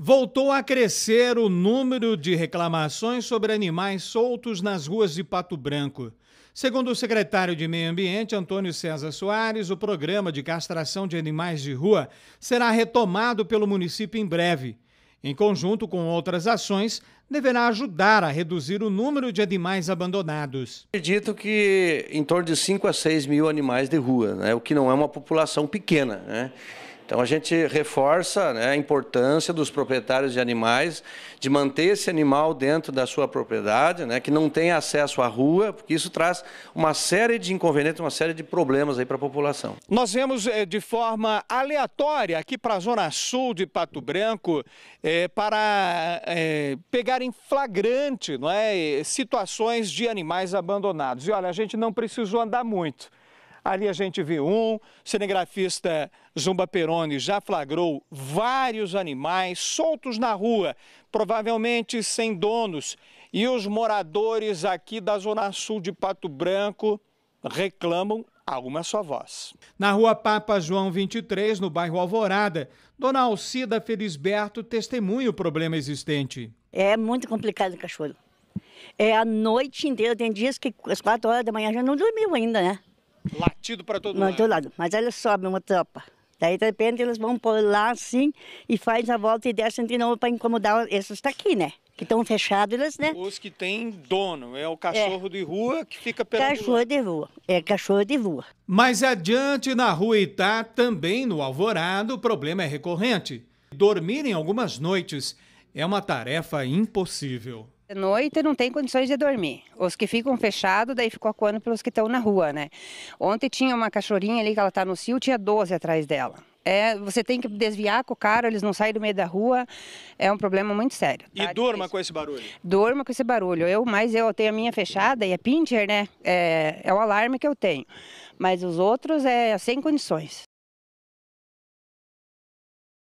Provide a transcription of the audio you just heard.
Voltou a crescer o número de reclamações sobre animais soltos nas ruas de Pato Branco. Segundo o secretário de Meio Ambiente, Antônio César Soares, o programa de castração de animais de rua será retomado pelo município em breve. Em conjunto com outras ações, deverá ajudar a reduzir o número de animais abandonados. Acredito que em torno de 5 a 6 mil animais de rua, né? o que não é uma população pequena. Né? Então a gente reforça né, a importância dos proprietários de animais de manter esse animal dentro da sua propriedade, né, que não tem acesso à rua, porque isso traz uma série de inconvenientes, uma série de problemas aí para a população. Nós vemos é, de forma aleatória aqui para a zona sul de Pato Branco é, para é, pegar em flagrante não é, situações de animais abandonados. E olha, a gente não precisou andar muito. Ali a gente vê um, cinegrafista Zumba Peroni já flagrou vários animais soltos na rua, provavelmente sem donos. E os moradores aqui da Zona Sul de Pato Branco reclamam a uma só voz. Na rua Papa João 23, no bairro Alvorada, dona Alcida Felisberto testemunha o problema existente. É muito complicado o cachorro. É a noite inteira, tem dias que às quatro horas da manhã já não dormiu ainda, né? Latido para todo lado. lado. Mas eles sobem uma tropa. Daí, de repente, eles vão por lá assim e faz a volta e descem de novo para incomodar esses daqui, né? Que estão fechados, né? Os que têm dono, é o cachorro é. de rua que fica pela Cachorro de rua, é cachorro de rua. Mais adiante, na rua Itá, também no Alvorado, o problema é recorrente. Dormir em algumas noites é uma tarefa impossível noite não tem condições de dormir. Os que ficam fechados, daí ficou acuando pelos que estão na rua, né? Ontem tinha uma cachorrinha ali que ela tá no cio, tinha 12 atrás dela. É, você tem que desviar com o cara, eles não saem do meio da rua. É um problema muito sério. Tá? E durma com esse barulho? Durma com esse barulho. Eu, mas eu tenho a minha fechada e é pincher, né? É, é o alarme que eu tenho. Mas os outros é sem condições.